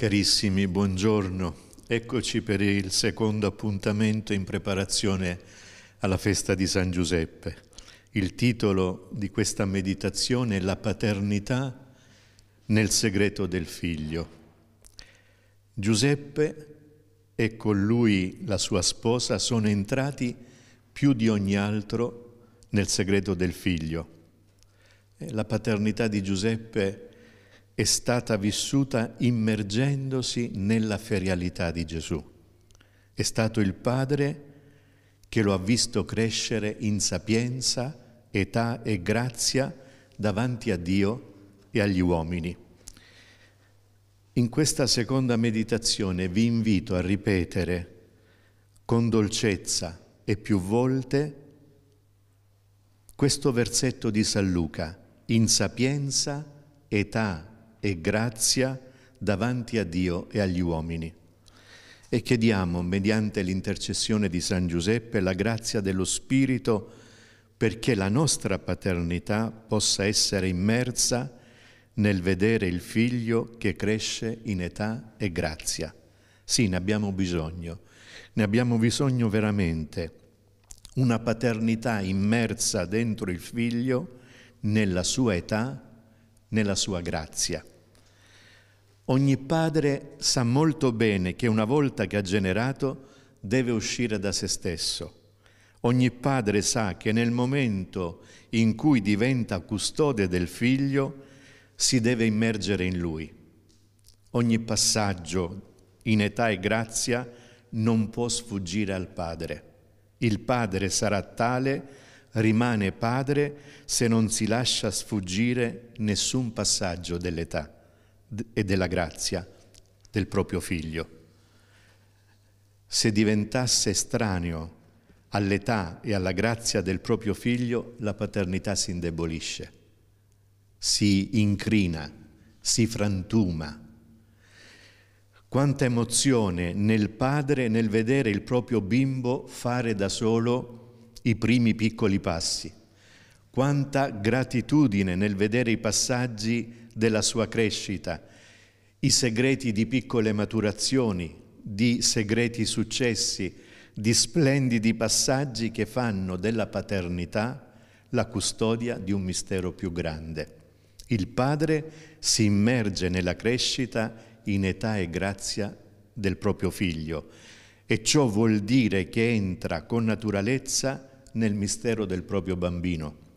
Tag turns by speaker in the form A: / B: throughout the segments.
A: Carissimi, buongiorno. Eccoci per il secondo appuntamento in preparazione alla festa di San Giuseppe. Il titolo di questa meditazione è La paternità nel segreto del figlio. Giuseppe e con lui la sua sposa sono entrati più di ogni altro nel segreto del figlio. La paternità di Giuseppe è è stata vissuta immergendosi nella ferialità di Gesù. È stato il Padre che lo ha visto crescere in sapienza, età e grazia davanti a Dio e agli uomini. In questa seconda meditazione vi invito a ripetere con dolcezza e più volte questo versetto di San Luca, in sapienza, età e grazia davanti a Dio e agli uomini. E chiediamo, mediante l'intercessione di San Giuseppe, la grazia dello Spirito perché la nostra paternità possa essere immersa nel vedere il figlio che cresce in età e grazia. Sì, ne abbiamo bisogno, ne abbiamo bisogno veramente. Una paternità immersa dentro il figlio nella sua età e nella sua grazia. Ogni padre sa molto bene che una volta che ha generato deve uscire da se stesso. Ogni padre sa che nel momento in cui diventa custode del figlio si deve immergere in lui. Ogni passaggio in età e grazia non può sfuggire al padre. Il padre sarà tale rimane padre se non si lascia sfuggire nessun passaggio dell'età e della grazia del proprio figlio. Se diventasse estraneo all'età e alla grazia del proprio figlio, la paternità si indebolisce, si incrina, si frantuma. Quanta emozione nel padre nel vedere il proprio bimbo fare da solo i primi piccoli passi. Quanta gratitudine nel vedere i passaggi della sua crescita, i segreti di piccole maturazioni, di segreti successi, di splendidi passaggi che fanno della paternità la custodia di un mistero più grande. Il padre si immerge nella crescita in età e grazia del proprio figlio e ciò vuol dire che entra con naturalezza nel mistero del proprio bambino.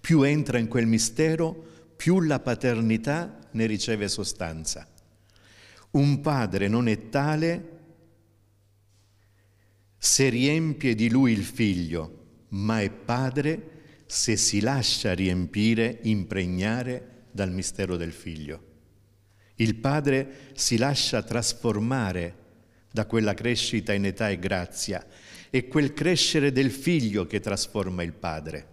A: Più entra in quel mistero, più la paternità ne riceve sostanza. Un padre non è tale se riempie di lui il figlio, ma è padre se si lascia riempire, impregnare dal mistero del figlio. Il padre si lascia trasformare da quella crescita in età e grazia, e quel crescere del figlio che trasforma il padre.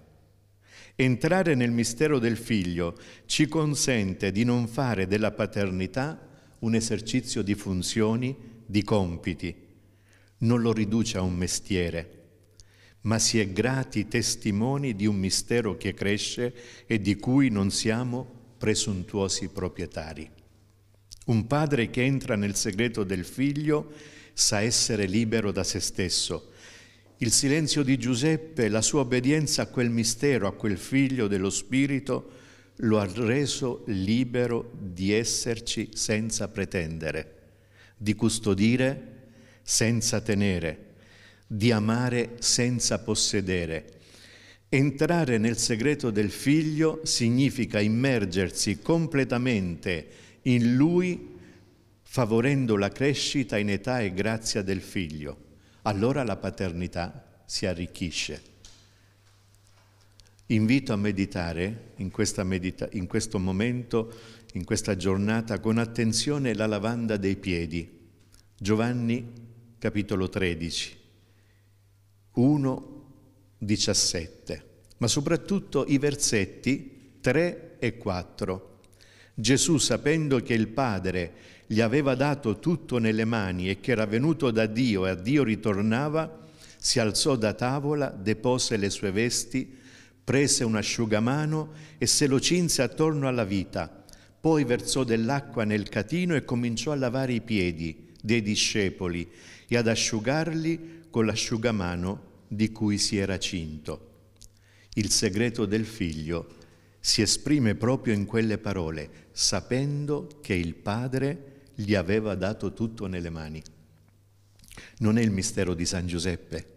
A: Entrare nel mistero del figlio ci consente di non fare della paternità un esercizio di funzioni, di compiti. Non lo riduce a un mestiere, ma si è grati testimoni di un mistero che cresce e di cui non siamo presuntuosi proprietari. Un padre che entra nel segreto del figlio sa essere libero da se stesso. Il silenzio di Giuseppe, la sua obbedienza a quel mistero, a quel figlio dello Spirito, lo ha reso libero di esserci senza pretendere, di custodire senza tenere, di amare senza possedere. Entrare nel segreto del figlio significa immergersi completamente in lui favorendo la crescita in età e grazia del figlio. Allora la paternità si arricchisce. Invito a meditare in, medita in questo momento, in questa giornata, con attenzione la lavanda dei piedi. Giovanni capitolo 13, 1, 17, ma soprattutto i versetti 3 e 4 Gesù, sapendo che il Padre gli aveva dato tutto nelle mani e che era venuto da Dio e a Dio ritornava, si alzò da tavola, depose le sue vesti, prese un asciugamano e se lo cinse attorno alla vita. Poi versò dell'acqua nel catino e cominciò a lavare i piedi dei discepoli e ad asciugarli con l'asciugamano di cui si era cinto. Il segreto del figlio si esprime proprio in quelle parole, sapendo che il Padre gli aveva dato tutto nelle mani. Non è il mistero di San Giuseppe.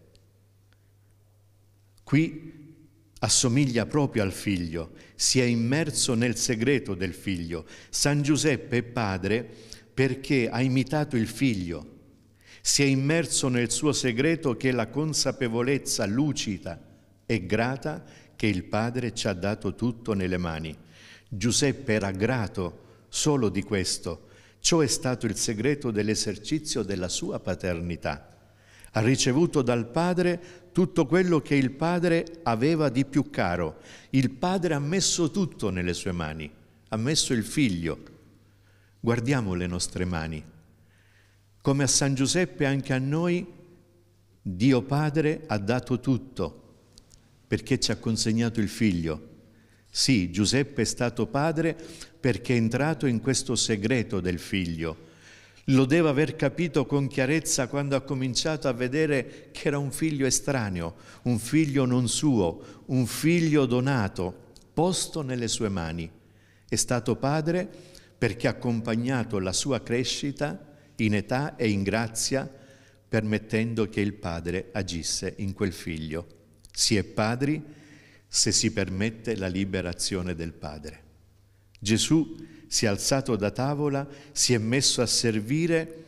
A: Qui assomiglia proprio al figlio, si è immerso nel segreto del figlio. San Giuseppe è padre perché ha imitato il figlio, si è immerso nel suo segreto che è la consapevolezza lucida e grata che il Padre ci ha dato tutto nelle mani. Giuseppe era grato solo di questo. Ciò è stato il segreto dell'esercizio della sua paternità. Ha ricevuto dal Padre tutto quello che il Padre aveva di più caro. Il Padre ha messo tutto nelle sue mani, ha messo il Figlio. Guardiamo le nostre mani. Come a San Giuseppe anche a noi, Dio Padre ha dato tutto perché ci ha consegnato il figlio. Sì, Giuseppe è stato padre perché è entrato in questo segreto del figlio. Lo deve aver capito con chiarezza quando ha cominciato a vedere che era un figlio estraneo, un figlio non suo, un figlio donato, posto nelle sue mani. È stato padre perché ha accompagnato la sua crescita in età e in grazia, permettendo che il padre agisse in quel figlio. Si è padri se si permette la liberazione del padre. Gesù si è alzato da tavola, si è messo a servire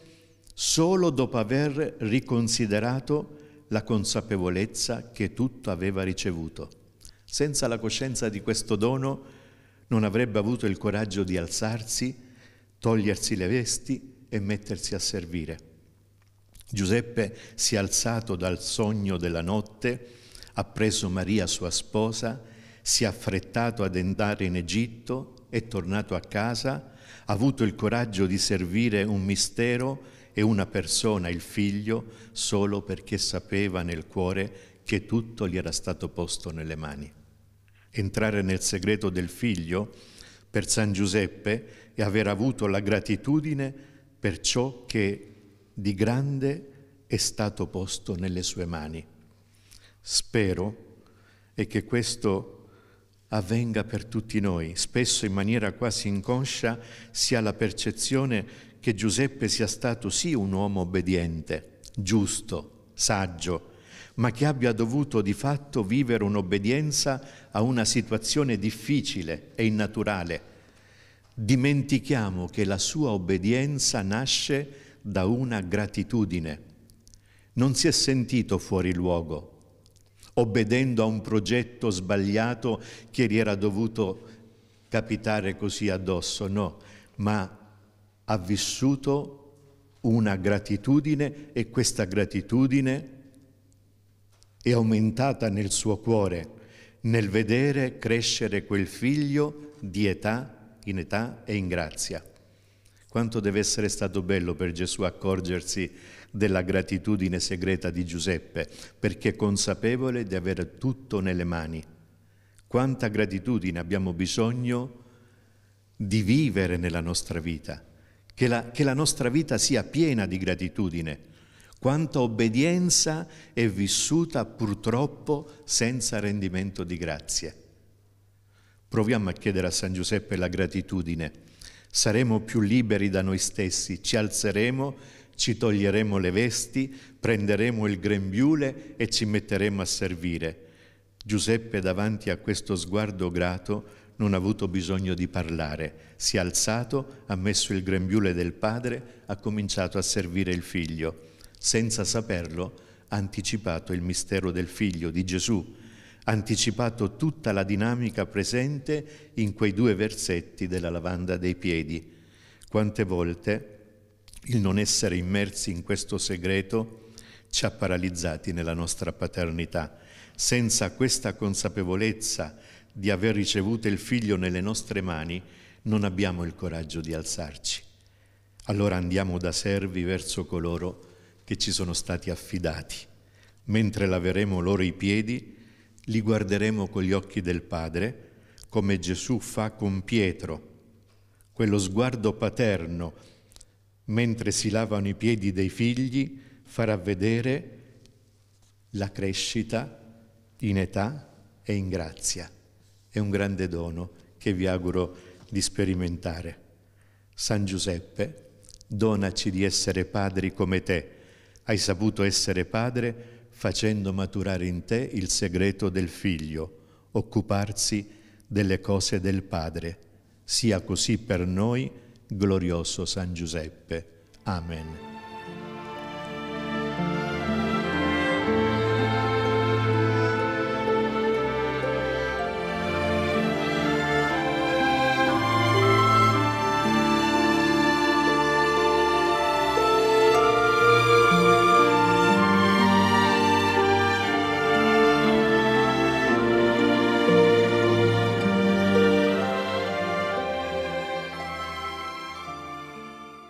A: solo dopo aver riconsiderato la consapevolezza che tutto aveva ricevuto. Senza la coscienza di questo dono non avrebbe avuto il coraggio di alzarsi, togliersi le vesti e mettersi a servire. Giuseppe si è alzato dal sogno della notte, ha preso Maria sua sposa, si è affrettato ad andare in Egitto, è tornato a casa, ha avuto il coraggio di servire un mistero e una persona, il figlio, solo perché sapeva nel cuore che tutto gli era stato posto nelle mani. Entrare nel segreto del figlio per San Giuseppe e aver avuto la gratitudine per ciò che di grande è stato posto nelle sue mani spero è che questo avvenga per tutti noi. Spesso in maniera quasi inconscia si ha la percezione che Giuseppe sia stato sì un uomo obbediente, giusto, saggio, ma che abbia dovuto di fatto vivere un'obbedienza a una situazione difficile e innaturale. Dimentichiamo che la sua obbedienza nasce da una gratitudine. Non si è sentito fuori luogo, obbedendo a un progetto sbagliato che gli era dovuto capitare così addosso, no, ma ha vissuto una gratitudine e questa gratitudine è aumentata nel suo cuore nel vedere crescere quel figlio di età in età e in grazia. Quanto deve essere stato bello per Gesù accorgersi della gratitudine segreta di Giuseppe, perché consapevole di avere tutto nelle mani. Quanta gratitudine abbiamo bisogno di vivere nella nostra vita, che la, che la nostra vita sia piena di gratitudine. Quanta obbedienza è vissuta purtroppo senza rendimento di grazie. Proviamo a chiedere a San Giuseppe la gratitudine saremo più liberi da noi stessi, ci alzeremo, ci toglieremo le vesti, prenderemo il grembiule e ci metteremo a servire. Giuseppe, davanti a questo sguardo grato, non ha avuto bisogno di parlare, si è alzato, ha messo il grembiule del padre, ha cominciato a servire il figlio. Senza saperlo, ha anticipato il mistero del figlio di Gesù, anticipato tutta la dinamica presente in quei due versetti della lavanda dei piedi. Quante volte il non essere immersi in questo segreto ci ha paralizzati nella nostra paternità. Senza questa consapevolezza di aver ricevuto il figlio nelle nostre mani, non abbiamo il coraggio di alzarci. Allora andiamo da servi verso coloro che ci sono stati affidati. Mentre laveremo loro i piedi, li guarderemo con gli occhi del Padre, come Gesù fa con Pietro, quello sguardo paterno, mentre si lavano i piedi dei figli, farà vedere la crescita in età e in grazia. È un grande dono che vi auguro di sperimentare. San Giuseppe, donaci di essere padri come te. Hai saputo essere padre facendo maturare in te il segreto del figlio, occuparsi delle cose del Padre. Sia così per noi, glorioso San Giuseppe. Amen.